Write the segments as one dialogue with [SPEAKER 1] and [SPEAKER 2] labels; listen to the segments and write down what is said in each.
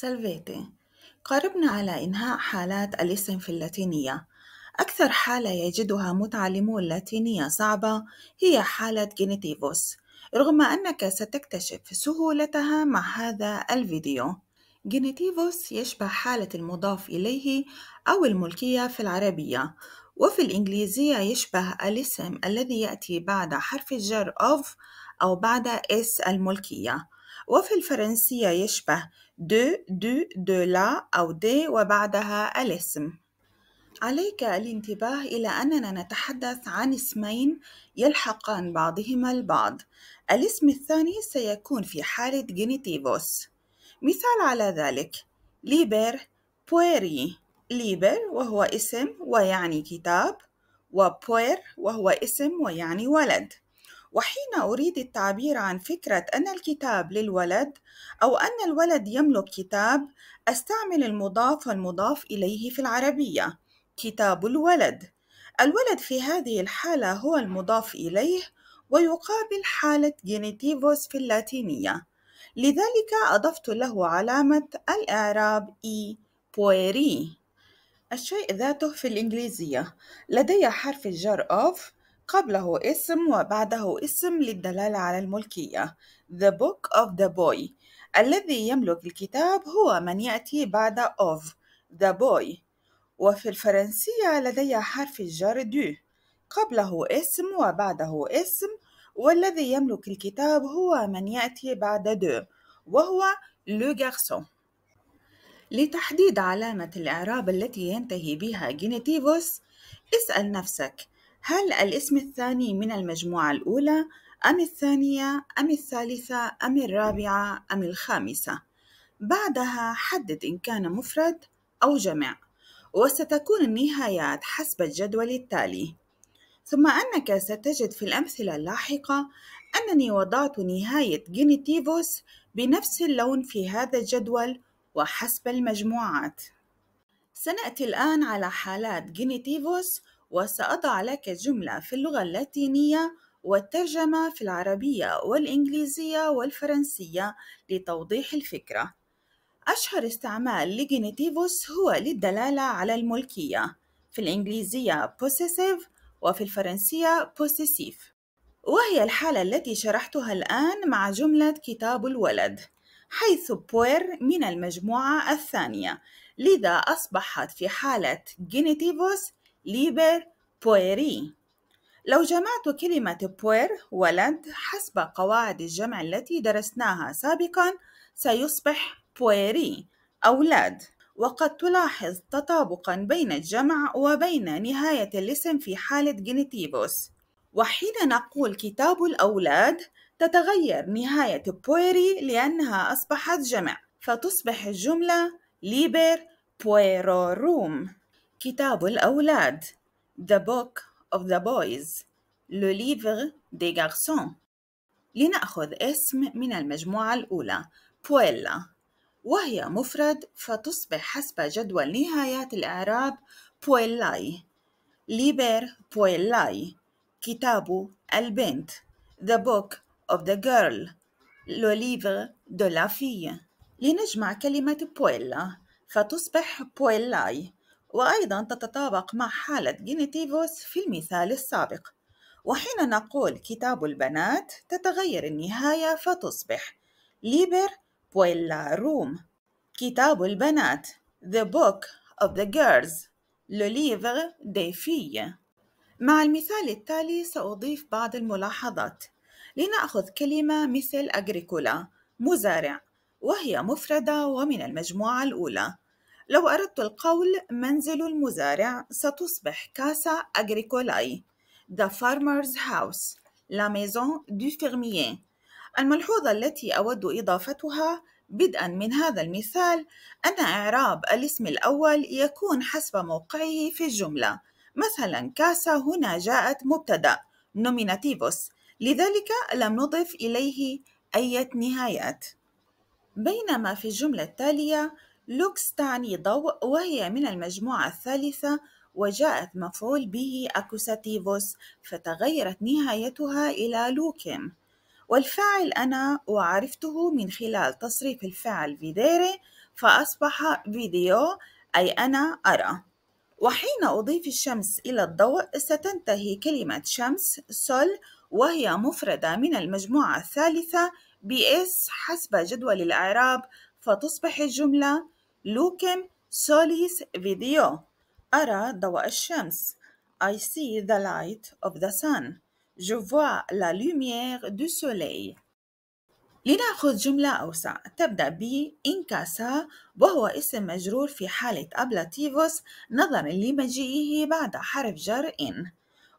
[SPEAKER 1] سلفيتي قربنا على إنهاء حالات الاسم في اللاتينية أكثر حالة يجدها متعلمو اللاتينية صعبة هي حالة جينيتيفوس رغم أنك ستكتشف سهولتها مع هذا الفيديو جينيتيفوس يشبه حالة المضاف إليه أو الملكية في العربية وفي الإنجليزية يشبه الاسم الذي يأتي بعد حرف الجر of أو بعد اس الملكية وفي الفرنسية يشبه دو دو دو لا أو دي وبعدها الاسم عليك الانتباه إلى أننا نتحدث عن اسمين يلحقان بعضهما البعض الاسم الثاني سيكون في حالة جينيتيفوس مثال على ذلك ليبر بويري ليبر وهو اسم ويعني كتاب وبوير وهو اسم ويعني ولد وحين أريد التعبير عن فكرة أن الكتاب للولد أو أن الولد يملك كتاب أستعمل المضاف والمضاف إليه في العربية كتاب الولد الولد في هذه الحالة هو المضاف إليه ويقابل حالة جينيتيفوس في اللاتينية لذلك أضفت له علامة الإعراب إي بويري الشيء ذاته في الإنجليزية لدي حرف الجر of قبله اسم وبعده اسم للدلالة على الملكية The Book of the Boy الذي يملك الكتاب هو من يأتي بعد of the boy وفي الفرنسية لدي حرف الجر دو قبله اسم وبعده اسم والذي يملك الكتاب هو من يأتي بعد دو وهو لو garçon لتحديد علامة الإعراب التي ينتهي بها جينيتيفوس اسأل نفسك هل الاسم الثاني من المجموعة الأولى أم الثانية أم الثالثة أم الرابعة أم الخامسة؟ بعدها حدد إن كان مفرد أو جمع وستكون النهايات حسب الجدول التالي ثم أنك ستجد في الأمثلة اللاحقة أنني وضعت نهاية جينيتيفوس بنفس اللون في هذا الجدول وحسب المجموعات سنأتي الآن على حالات جينيتيفوس وسأضع لك جملة في اللغة اللاتينية والترجمة في العربية والإنجليزية والفرنسية لتوضيح الفكرة أشهر استعمال لجينيتيفوس هو للدلالة على الملكية في الإنجليزية possessive وفي الفرنسية possessif وهي الحالة التي شرحتها الآن مع جملة كتاب الولد حيث بوير من المجموعة الثانية لذا أصبحت في حالة جينيتيفوس liber بويري لو جمعت كلمة puer ولد حسب قواعد الجمع التي درسناها سابقا سيصبح بويري أولاد وقد تلاحظ تطابقا بين الجمع وبين نهاية الاسم في حالة جينيتيفوس وحين نقول كتاب الأولاد تتغير نهاية بويري لأنها أصبحت جمع فتصبح الجملة ليبر بويروروم كتاب الأولاد The Book of the Boys Le Livre des Garçons لنأخذ اسم من المجموعة الأولى بويلا وهي مفرد فتصبح حسب جدول نهايات الإعراب بويلاي ليبر بويلاي كتاب البنت The Book of the Girl Le Livre de la Fille لنجمع كلمة بويلا فتصبح بويلاي وأيضا تتطابق مع حالة جينيتيفوس في المثال السابق وحين نقول كتاب البنات تتغير النهاية فتصبح ليبر بويلا روم كتاب البنات The Book of the Girls Le Livre des Filles مع المثال التالي سأضيف بعض الملاحظات لنأخذ كلمة مثل أجريكولا مزارع وهي مفردة ومن المجموعة الأولى لو أردت القول منزل المزارع ستصبح كاسا أغريكولاي The Farmer's House La Maison du Fermier الملحوظة التي أود إضافتها بدءا من هذا المثال أن إعراب الاسم الأول يكون حسب موقعه في الجملة مثلا كاسا هنا جاءت مبتدأ نوميناتيفوس لذلك لم نضف إليه أي نهايات بينما في الجملة التالية لوكس تعني ضوء وهي من المجموعة الثالثة وجاءت مفعول به أكوساتيفوس فتغيرت نهايتها إلى لوكيم والفعل أنا وعرفته من خلال تصريف الفعل فيديري فأصبح فيديو أي أنا أرى وحين أضيف الشمس إلى الضوء ستنتهي كلمة شمس سول وهي مفردة من المجموعة الثالثة بإس حسب جدول الإعراب فتصبح الجملة لوكم سوليس فيديو أرى ضوء الشمس. I see the light of the sun. Je vois la lumière du soleil. لنأخذ جملة أوسع تبدأ ب إن كاسا وهو اسم مجرور في حالة أبلاتيفوس نظرا لمجيئه بعد حرف جر إن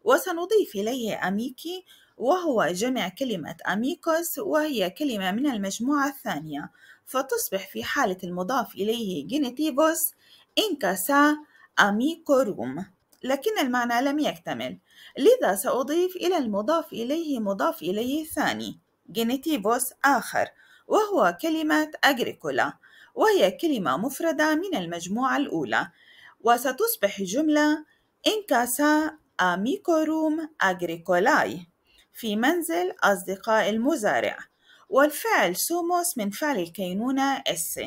[SPEAKER 1] وسنضيف إليه أميكي وهو جمع كلمة أميكوس وهي كلمة من المجموعة الثانية فتصبح في حالة المضاف إليه جينيتيفوس إنكاسا أميكوروم لكن المعنى لم يكتمل لذا سأضيف إلى المضاف إليه مضاف إليه ثاني جينيتيفوس آخر وهو كلمة أجريكولا وهي كلمة مفردة من المجموعة الأولى وستصبح الجملة إنكاسا أميكوروم أجريكولاي في منزل أصدقاء المزارع والفعل سوموس من فعل الكينونة اس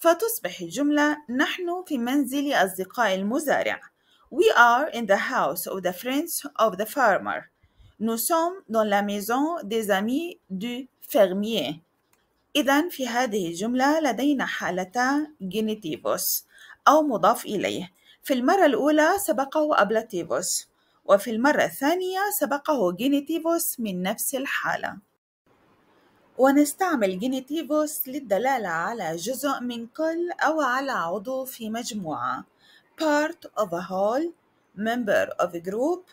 [SPEAKER 1] فتصبح الجملة نحن في منزل أصدقاء المزارع We are in the house of the friends of the farmer Nous sommes dans la maison des amis du fermier إذا في هذه الجملة لدينا حالتا جينيتيفوس أو مضاف إليه في المرة الأولى سبقه أبلاتيفوس وفي المرة الثانية سبقه جينيتيفوس من نفس الحالة ونستعمل جينيتيفوس للدلالة على جزء من كل أو على عضو في مجموعة part of a whole member of a group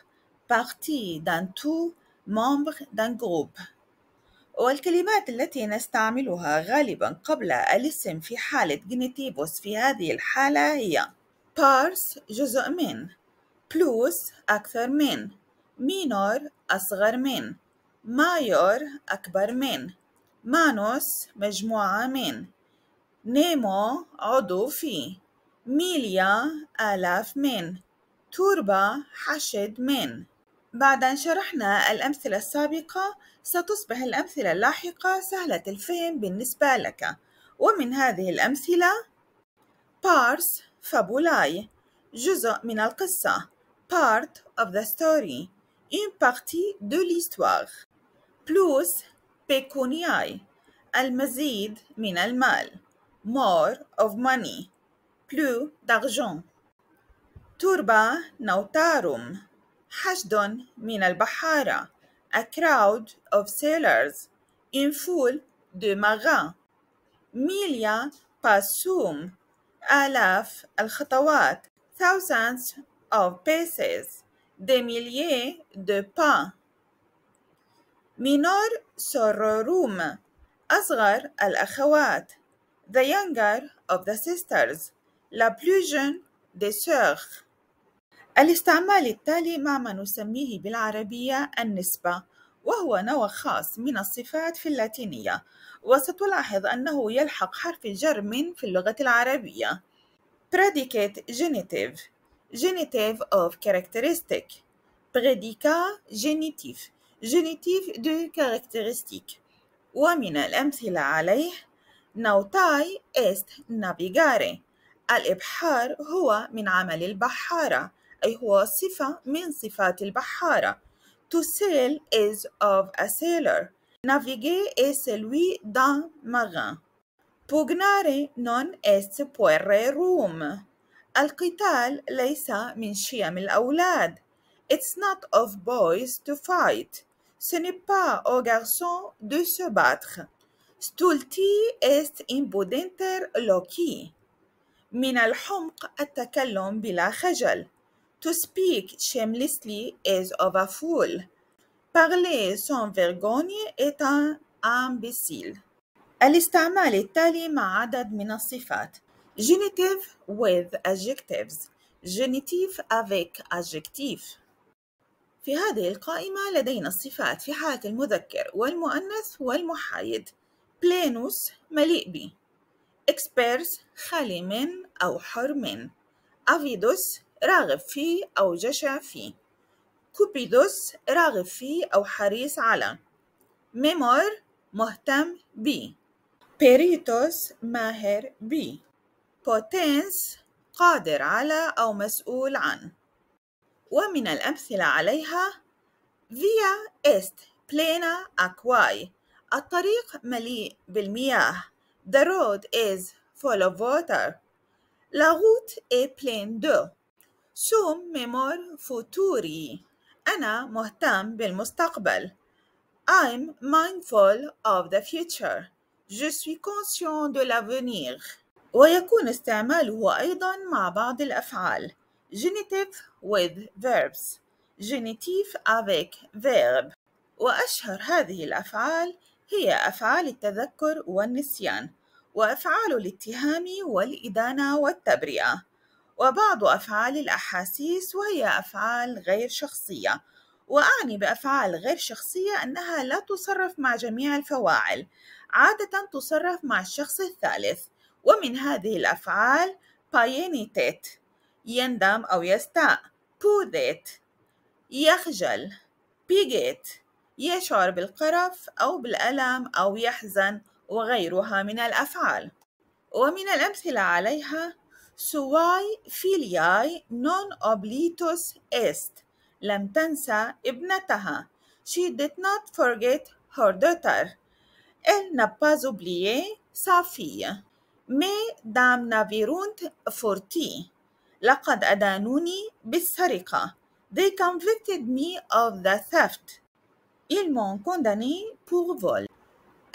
[SPEAKER 1] partie d'un tout membre d'un groupe والكلمات التي نستعملها غالبا قبل الاسم في حالة جينيتيفوس في هذه الحالة هي parts جزء من plus أكثر من minor أصغر من major أكبر من مانوس مجموعة من نيمو عضو في ميليا آلاف من توربا حشد من بعد أن شرحنا الأمثلة السابقة ستصبح الأمثلة اللاحقة سهلة الفهم بالنسبة لك ومن هذه الأمثلة بارس فابولاي جزء من القصة part of the story une partie de l'histoire plus pecuniae المزيد من المال more of money plus d'argent turba nautarum حشد من البحارة a crowd of sailors in full de marins milia pasum آلاف الخطوات thousands of paces des milliers de pas مينور سوروروم أصغر الأخوات the younger of the sisters la plus jeune des sœurs الاستعمال التالي مع ما نسميه بالعربية النسبة وهو نوع خاص من الصفات في اللاتينية وستلاحظ أنه يلحق حرف جر من في اللغة العربية predicate genitive genitive of characteristic prédicat genitive جينيتيف de caractéristiques ومن الأمثلة عليه نوتاي est navigare الإبحار هو من عمل البحارة أي هو صفة من صفات البحارة To sail is of a sailor Naviguer est celui d'un marin Pugnare non est puerre room القتال ليس من شيم الأولاد It's not of boys to fight ce n'est pas au garçon de se battre. Stulti est impudenter Loki. Minal at-takallum bila khajal. To speak shamelessly is of a fool. Parler sans vergogne est un imbécile. الاستعمال التالي ma'adad min as Genitive with adjectives. Genitive avec adjectif. في هذه القائمة لدينا الصفات في حالة المذكر والمؤنث والمحايد بلينوس مليء بي إكسبيرس خالي من أو حر من أفيدوس راغب فيه أو جشع فيه كوبيدوس راغب فيه أو حريص على ميمور مهتم بي بيريتوس ماهر بي بوتينس قادر على أو مسؤول عن ومن الأمثلة عليها via est plena aquae الطريق مليء بالمياه The road is full of water La route est pleine d'eau Sum memor futuri أنا مهتم بالمستقبل I'm mindful of the future Je suis conscient de l'avenir ويكون استعماله أيضا مع بعض الأفعال genitive with verbs genitif avec verb وأشهر هذه الأفعال هي أفعال التذكر والنسيان وأفعال الاتهام والإدانة والتبرئة وبعض أفعال الأحاسيس وهي أفعال غير شخصية وأعني بأفعال غير شخصية أنها لا تصرف مع جميع الفواعل عادة تصرف مع الشخص الثالث ومن هذه الأفعال باينيتيت يندم أو يستاء بودت يخجل بيجت يشعر بالقرف أو بالألم أو يحزن وغيرها من الأفعال ومن الأمثلة عليها سواي فيلياي نون أوبليتوس إست لم تنسى ابنتها She did not forget her daughter. Elle n'a pas oublié sa fille. Mais dame n'avirunt forti. لقد أدانوني بالسرقة. They convicted me of the theft. Ils m'ont condamné pour vol.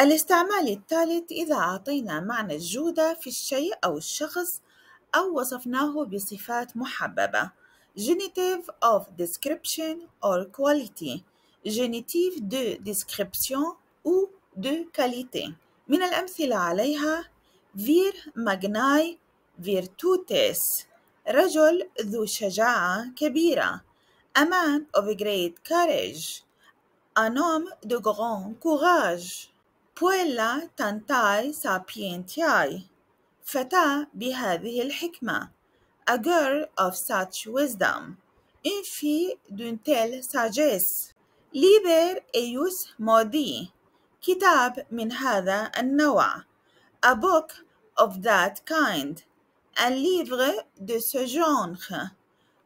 [SPEAKER 1] الاستعمال الثالث إذا أعطينا معنى الجودة في الشيء أو الشخص أو وصفناه بصفات محببة genitive of description or quality genitive de description ou de qualité من الأمثلة عليها vir magnai virtutes رجل ذو شجاعة كبيرة a man of great courage un homme de grand courage puella tantai sapientiae فتاة بهذه الحكمة a girl of such wisdom une fille d'une telle sagesse liber eius modi كتاب من هذا النوع a book of that kind de دو genre.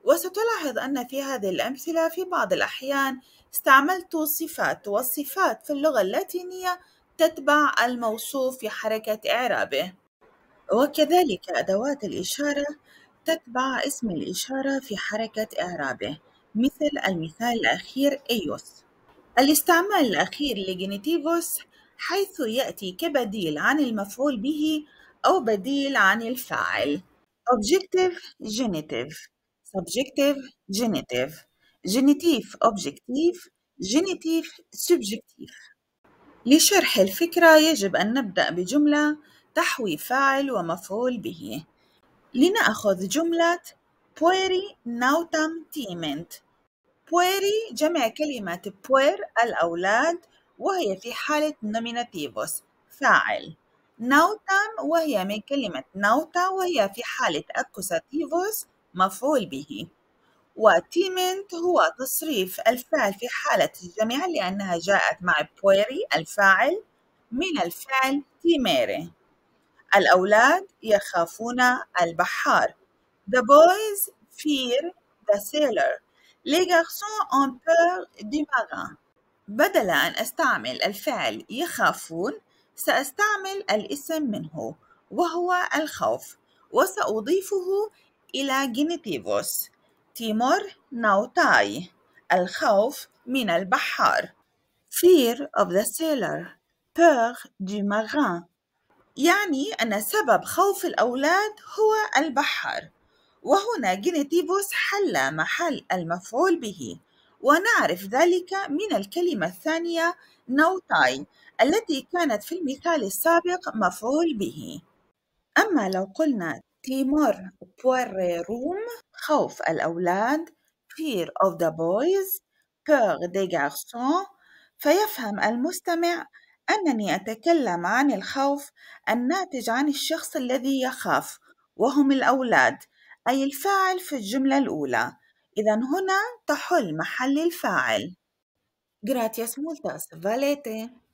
[SPEAKER 1] وستلاحظ أن في هذه الأمثلة في بعض الأحيان استعملت صفات والصفات في اللغة اللاتينية تتبع الموصوف في حركة إعرابه وكذلك أدوات الإشارة تتبع اسم الإشارة في حركة إعرابه مثل المثال الأخير أيوس الاستعمال الأخير لجينيتيفوس حيث يأتي كبديل عن المفعول به أو بديل عن الفاعل objective genitive subjective genitive genitive objective genitive subjective لشرح الفكرة يجب أن نبدأ بجملة تحوي فاعل ومفعول به لنأخذ جملة pueri nautam timent pueri جمع كلمة puer الأولاد وهي في حالة nominativus فاعل نوتم وهي من كلمة نوتة وهي في حالة أكوساتيفوس مفعول به وتيمنت هو تصريف الفعل في حالة الجمع لأنها جاءت مع بويري الفاعل من الفعل تيميري الأولاد يخافون البحار The boys fear the sailor Les garçons ont peur du marin بدل أن أستعمل الفعل يخافون سأستعمل الاسم منه وهو الخوف وسأضيفه إلى جينيتيفوس تيمور ناوتاي الخوف من البحار fear of the sailor peur du marin يعني أن سبب خوف الأولاد هو البحار وهنا جينيتيفوس حل محل المفعول به ونعرف ذلك من الكلمة الثانية نوتاي التي كانت في المثال السابق مفعول به أما لو قلنا تيمور روم خوف الأولاد fear of the boys peur des garçons فيفهم المستمع أنني أتكلم عن الخوف الناتج عن الشخص الذي يخاف وهم الأولاد أي الفاعل في الجملة الأولى إذا هنا تحل محل الفاعل Gracias multas, valete.